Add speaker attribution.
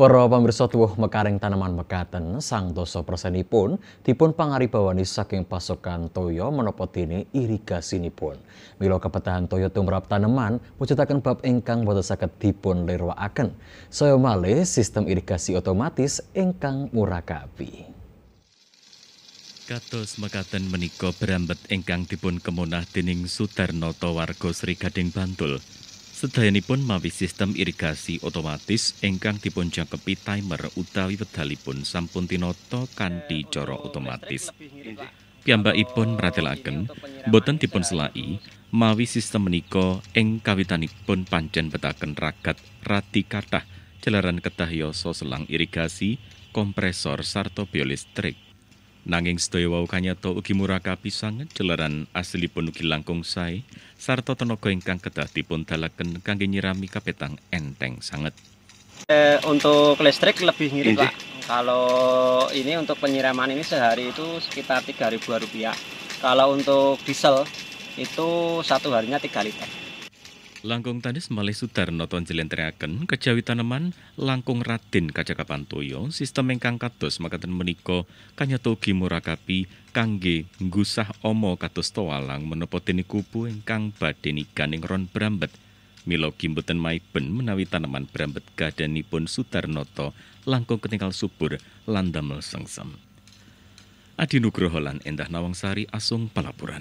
Speaker 1: Para pemirsa tuh mekaring tanaman mekaten sang dosa persenipun dipun pangaribawani saking pasokan toyo menopo dene irigasi nipun. Milo kepetahan toyo tumrap tanaman mujudaken bab ingkang boten saged dipun lirwaaken. Saya malih sistem irigasi otomatis ingkang murakapi.
Speaker 2: Kados mekaten menika berambet ingkang dipun kemunah dening Sudarnoto warga Sri Gading Bantul. Sedayanipun mawi sistem irigasi otomatis engkang ingkang jangkepi timer utawi wedalipun sampun tinoto kanthi cara otomatis. Piyambakipun meratelaken boten dipun selai mawi sistem menika ing kawitanipun pancen betaken ragat radi kathah jalaran kedah selang irigasi, kompresor sarta biolistrik. Nanging sedaya wau kanyata ugi muraka pisangan jelaran asilipun ugi langkung sae sarta tenaga ingkang kedah dipun dalaken kangge nyirami kapetang enteng sanget.
Speaker 3: Eh, untuk listrik lebih ngirit Pak. Kalau ini untuk penyiraman ini sehari itu sekitar 3.000 rupiah. Kalau untuk diesel itu satu harinya 3 liter.
Speaker 2: Langkung Tanis malih sudarno njlentrekaken kejawi taneman langkung radin kacakapan toyo sistem ingkang kados makaten menika kanyata ugi murakapi kangge gusah omo kados toalang menapa dene kupu ingkang badhe niganing ron brambet mila gimbeten maiben menawi taneman brambet gadanipun sudarnoto langkung ketingal subur lan damel sengsem Adi Nugroho lan Endah Nawangsari asung palapuran